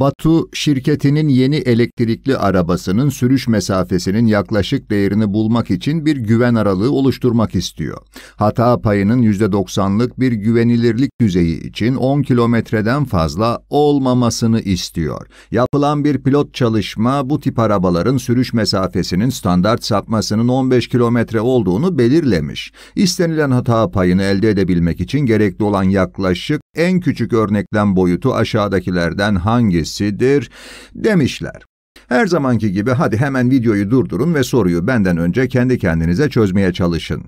Batu şirketinin yeni elektrikli arabasının sürüş mesafesinin yaklaşık değerini bulmak için bir güven aralığı oluşturmak istiyor. Hata payının %90'lık bir güvenilirlik düzeyi için 10 kilometreden fazla olmamasını istiyor. Yapılan bir pilot çalışma bu tip arabaların sürüş mesafesinin standart sapmasının 15 kilometre olduğunu belirlemiş. İstenilen hata payını elde edebilmek için gerekli olan yaklaşık en küçük örneklem boyutu aşağıdakilerden hangisidir demişler. Her zamanki gibi hadi hemen videoyu durdurun ve soruyu benden önce kendi kendinize çözmeye çalışın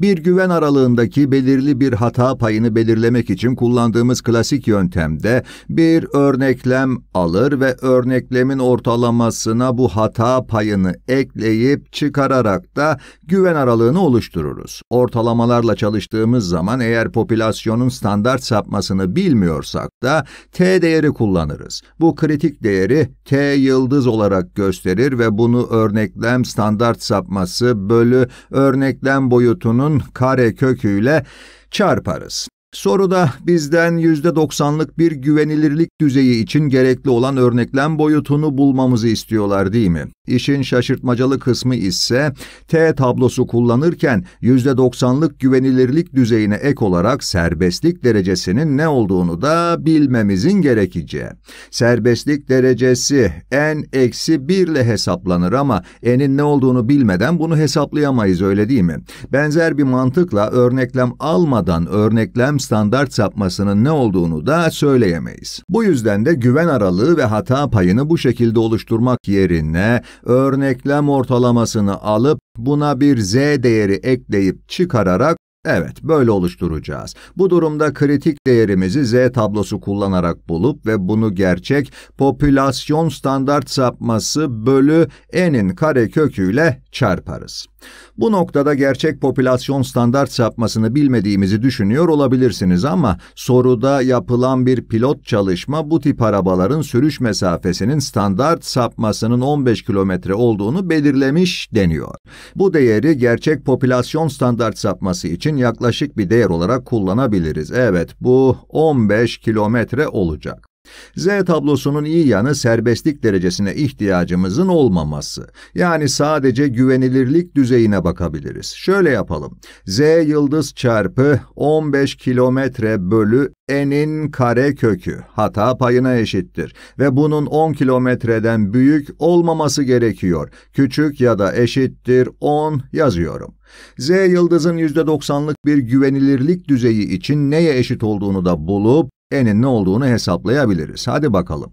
bir güven aralığındaki belirli bir hata payını belirlemek için kullandığımız klasik yöntemde bir örneklem alır ve örneklemin ortalamasına bu hata payını ekleyip çıkararak da güven aralığını oluştururuz. Ortalamalarla çalıştığımız zaman eğer popülasyonun standart sapmasını bilmiyorsak da t değeri kullanırız. Bu kritik değeri t yıldız olarak gösterir ve bunu örneklem standart sapması bölü örneklem boyutunun kare köküyle çarparız. Soruda bizden %90'lık bir güvenilirlik düzeyi için gerekli olan örneklem boyutunu bulmamızı istiyorlar değil mi? İşin şaşırtmacalı kısmı ise T tablosu kullanırken %90'lık güvenilirlik düzeyine ek olarak serbestlik derecesinin ne olduğunu da bilmemizin gerekeceği. Serbestlik derecesi n eksi 1 ile hesaplanır ama n'in ne olduğunu bilmeden bunu hesaplayamayız öyle değil mi? Benzer bir mantıkla örneklem almadan örneklem standart sapmasının ne olduğunu da söyleyemeyiz. Bu yüzden de güven aralığı ve hata payını bu şekilde oluşturmak yerine örneklem ortalamasını alıp buna bir z değeri ekleyip çıkararak Evet, böyle oluşturacağız. Bu durumda kritik değerimizi Z tablosu kullanarak bulup ve bunu gerçek popülasyon standart sapması bölü n'in kareköküyle çarparız. Bu noktada gerçek popülasyon standart sapmasını bilmediğimizi düşünüyor olabilirsiniz ama soruda yapılan bir pilot çalışma bu tip arabaların sürüş mesafesinin standart sapmasının 15 kilometre olduğunu belirlemiş deniyor. Bu değeri gerçek popülasyon standart sapması için için yaklaşık bir değer olarak kullanabiliriz. Evet bu 15 kilometre olacak. Z tablosunun iyi yanı serbestlik derecesine ihtiyacımızın olmaması. Yani sadece güvenilirlik düzeyine bakabiliriz. Şöyle yapalım. Z yıldız çarpı 15 kilometre bölü n'in kare kökü hata payına eşittir ve bunun 10 kilometreden büyük olmaması gerekiyor. Küçük ya da eşittir 10 yazıyorum. Z yıldızın %90'lık bir güvenilirlik düzeyi için neye eşit olduğunu da bulup n'in ne olduğunu hesaplayabiliriz. Hadi bakalım.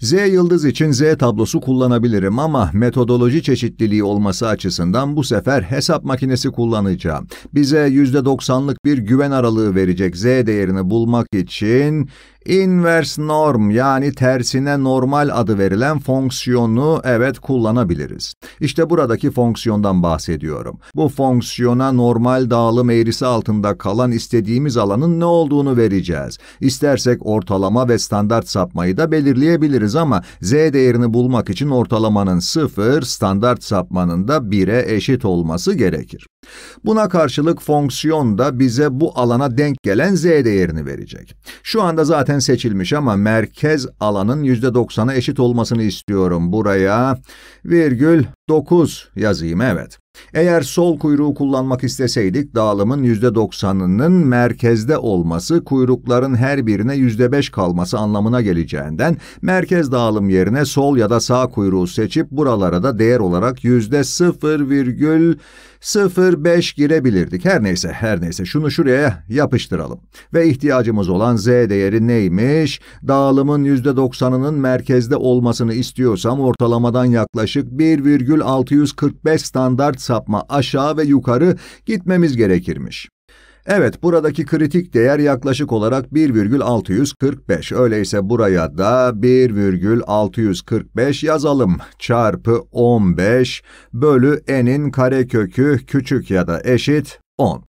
Z yıldız için Z tablosu kullanabilirim ama metodoloji çeşitliliği olması açısından bu sefer hesap makinesi kullanacağım. Bize %90'lık bir güven aralığı verecek Z değerini bulmak için inverse norm yani tersine normal adı verilen fonksiyonu evet kullanabiliriz. İşte buradaki fonksiyondan bahsediyorum. Bu fonksiyona normal dağılım eğrisi altında kalan istediğimiz alanın ne olduğunu vereceğiz. İstersek ortalama ve standart sapmayı da belirleyebiliriz ama z değerini bulmak için ortalamanın 0, standart sapmanın da 1'e eşit olması gerekir. Buna karşılık fonksiyon da bize bu alana denk gelen z değerini verecek. Şu anda zaten ben seçilmiş ama merkez alanın %90'a eşit olmasını istiyorum. Buraya virgül 9 yazayım evet. Eğer sol kuyruğu kullanmak isteseydik dağılımın %90'ının merkezde olması kuyrukların her birine %5 kalması anlamına geleceğinden merkez dağılım yerine sol ya da sağ kuyruğu seçip buralara da değer olarak %0,05 girebilirdik. Her neyse her neyse şunu şuraya yapıştıralım. Ve ihtiyacımız olan z değeri neymiş? Dağılımın %90'ının merkezde olmasını istiyorsam ortalamadan yaklaşık 1,645 standart sapma aşağı ve yukarı gitmemiz gerekirmiş. Evet buradaki kritik değer yaklaşık olarak 1,645. Öyleyse buraya da 1,645 yazalım. Çarpı 15 bölü n'in karekökü küçük ya da eşit 10.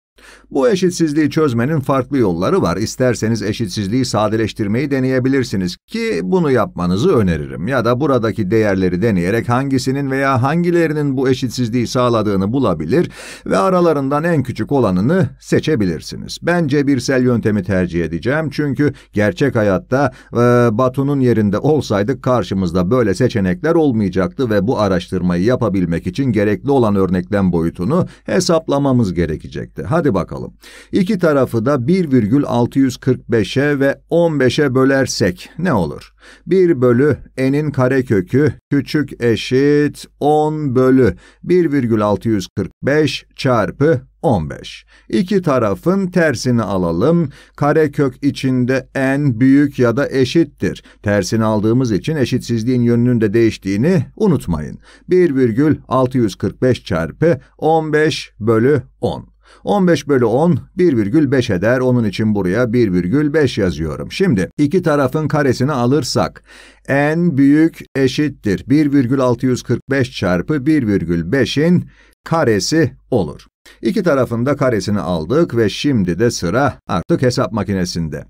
Bu eşitsizliği çözmenin farklı yolları var. İsterseniz eşitsizliği sadeleştirmeyi deneyebilirsiniz ki bunu yapmanızı öneririm. Ya da buradaki değerleri deneyerek hangisinin veya hangilerinin bu eşitsizliği sağladığını bulabilir ve aralarından en küçük olanını seçebilirsiniz. Ben cebirsel yöntemi tercih edeceğim çünkü gerçek hayatta e, Batu'nun yerinde olsaydık karşımızda böyle seçenekler olmayacaktı ve bu araştırmayı yapabilmek için gerekli olan örneklem boyutunu hesaplamamız gerekecekti. Hadi Hadi bakalım. İki tarafı da 1,645'e ve 15'e bölersek ne olur? 1 bölü n'in karekökü küçük eşit 10 bölü 1,645 çarpı 15. İki tarafın tersini alalım. Karekök içinde n büyük ya da eşittir. Tersini aldığımız için eşitsizliğin yönünün de değiştiğini unutmayın. 1,645 çarpı 15 bölü 10. 15 bölü 10 1,5 eder. Onun için buraya 1,5 yazıyorum. Şimdi iki tarafın karesini alırsak n büyük eşittir 1,645 çarpı 1,5'in karesi olur. İki tarafında karesini aldık ve şimdi de sıra artık hesap makinesinde.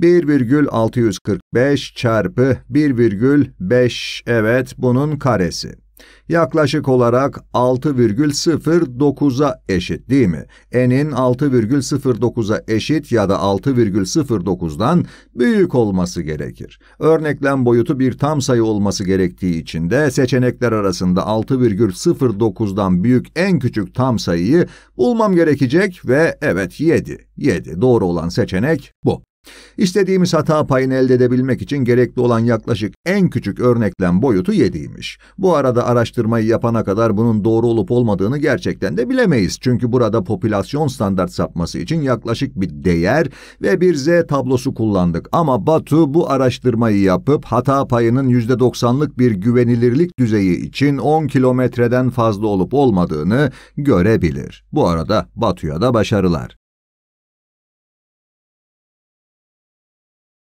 1,645 çarpı 1,5 evet bunun karesi. Yaklaşık olarak 6,09'a eşit değil mi? n'in 6,09'a eşit ya da 6,09'dan büyük olması gerekir. Örneklem boyutu bir tam sayı olması gerektiği için de seçenekler arasında 6,09'dan büyük en küçük tam sayıyı bulmam gerekecek ve evet 7. 7 doğru olan seçenek bu. İstediğimiz hata payını elde edebilmek için gerekli olan yaklaşık en küçük örneklem boyutu 7'ymiş. Bu arada araştırmayı yapana kadar bunun doğru olup olmadığını gerçekten de bilemeyiz. Çünkü burada popülasyon standart sapması için yaklaşık bir değer ve bir Z tablosu kullandık. Ama Batu bu araştırmayı yapıp hata payının %90'lık bir güvenilirlik düzeyi için 10 kilometreden fazla olup olmadığını görebilir. Bu arada Batu'ya da başarılar.